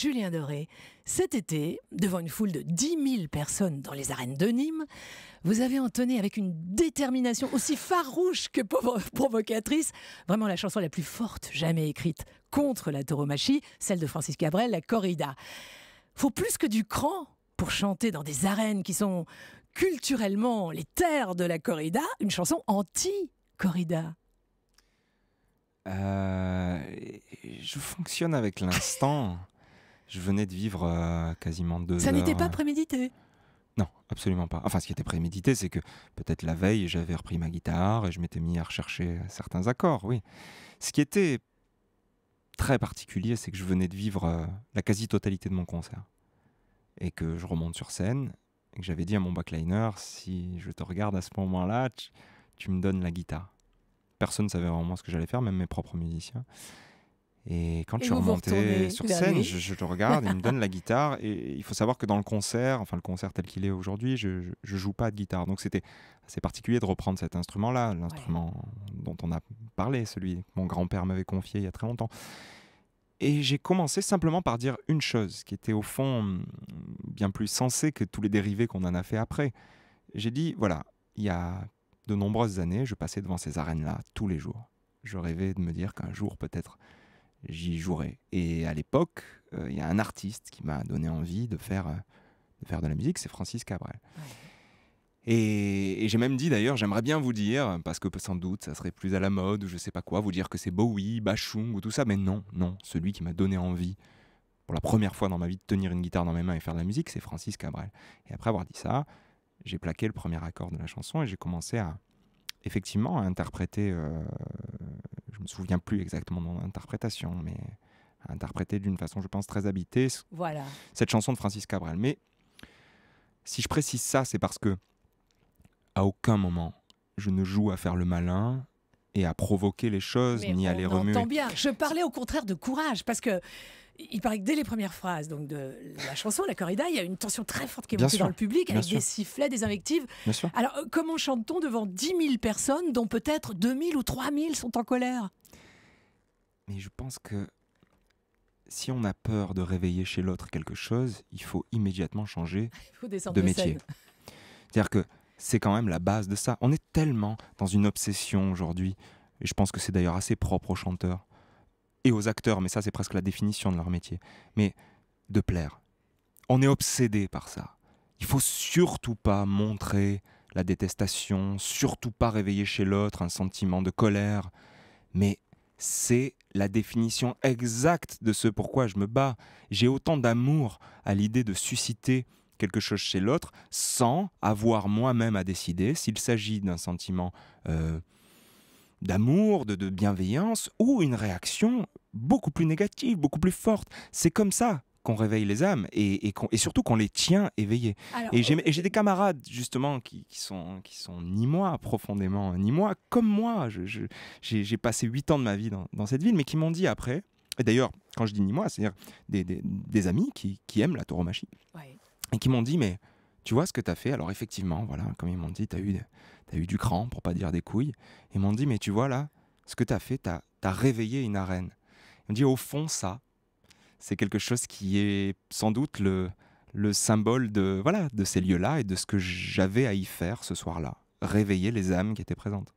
Julien Doré, cet été, devant une foule de 10 000 personnes dans les arènes de Nîmes, vous avez entonné avec une détermination aussi farouche que provocatrice, vraiment la chanson la plus forte jamais écrite contre la tauromachie, celle de Francis Cabrel, La Corrida. Faut plus que du cran pour chanter dans des arènes qui sont culturellement les terres de la corrida, une chanson anti-corrida. Euh, je fonctionne avec l'instant. Je venais de vivre euh, quasiment deux Ça n'était pas euh. prémédité Non, absolument pas. Enfin, ce qui était prémédité, c'est que peut-être la veille, j'avais repris ma guitare et je m'étais mis à rechercher euh, certains accords, oui. Ce qui était très particulier, c'est que je venais de vivre la quasi-totalité de mon concert. Et que je remonte sur scène et que j'avais dit à mon backliner si je te regarde à ce moment-là, tu, tu me donnes la guitare. Personne ne savait vraiment ce que j'allais faire, même mes propres musiciens. Et quand je suis remonté sur scène, je, le regarde, il me donne la guitare. Et il faut savoir que dans le concert, enfin le concert tel qu'il est aujourd'hui, je, ne joue pas de guitare. Donc c'était assez particulier de reprendre cet instrument-là, l'instrument dont on a parlé, celui que mon grand-père m'avait confié il y a très longtemps. Et j'ai commencé simplement par dire une chose, qui était au fond bien plus sensée que tous les dérivés qu'on en a fait après. J'ai dit, voilà, il y a de nombreuses années, je passais devant ces arènes-là tous les jours. Je rêvais de me dire qu'un jour, peut-être, j'y jouerai. Et à l'époque, euh, il y a un artiste qui m'a donné envie de faire, euh, de faire de la musique, c'est Francis Cabrel. Et, j'ai même dit d'ailleurs, j'aimerais bien vous dire, parce que sans doute ça serait plus à la mode, ou je sais pas quoi, vous dire que c'est Bowie, Bachung ou tout ça, mais non, non, celui qui m'a donné envie pour la première fois dans ma vie de tenir une guitare dans mes mains et faire de la musique, c'est Francis Cabrel. Et après avoir dit ça, j'ai plaqué le premier accord de la chanson et j'ai commencé à effectivement à interpréter euh, je me souviens plus exactement de mon interprétation, mais interprétée d'une façon, je pense, très habitée. Voilà. Cette chanson de Francis Cabrel. Mais si je précise ça, c'est parce que à aucun moment je ne joue à faire le malin, et à provoquer les choses, ni à les remuer. bien. Je parlais au contraire de courage, parce que il paraît que dès les premières phrases donc de la chanson, la corrida, il y a une tension très forte qui est dans le public avec des sifflets, des invectives. Alors, euh, comment chante-t-on devant 10 000 personnes dont peut-être 2 000 ou 3 000 sont en colère Mais je pense que si on a peur de réveiller chez l'autre quelque chose, il faut immédiatement changer de métier. C'est-à-dire que c'est quand même la base de ça. On est tellement dans une obsession aujourd'hui, et je pense que c'est d'ailleurs assez propre aux chanteurs et aux acteurs, mais ça c'est presque la définition de leur métier, mais de plaire. On est obsédé par ça. Il faut surtout pas montrer la détestation, surtout pas réveiller chez l'autre un sentiment de colère, mais c'est la définition exacte de ce pourquoi je me bats. J'ai autant d'amour à l'idée de susciter quelque chose chez l'autre sans avoir moi-même à décider s'il s'agit d'un sentiment euh, d'amour, de, bienveillance ou une réaction beaucoup plus négative, beaucoup plus forte. C'est comme ça qu'on réveille les âmes et, surtout qu'on les tient éveillées. Euh, et j'ai des camarades justement qui, sont, qui sont ni moi profondément, ni moi comme moi. J'ai passé huit ans de ma vie dans, cette ville, mais qui m'ont dit après, et d'ailleurs, quand je dis ni moi, c'est-à-dire des, amis qui, aiment la tauromachie. Ouais et qui m'ont dit, mais tu vois ce que t'as fait Alors effectivement, voilà, comme ils m'ont dit, t'as eu, eu du cran, pour pas dire des couilles. Ils m'ont dit, mais tu vois là, ce que t'as fait, tu as, réveillé une arène. Ils m'ont dit, au fond, ça, c'est quelque chose qui est sans doute le, symbole de, voilà, de ces lieux-là et de ce que j'avais à y faire ce soir-là. Réveiller les âmes qui étaient présentes.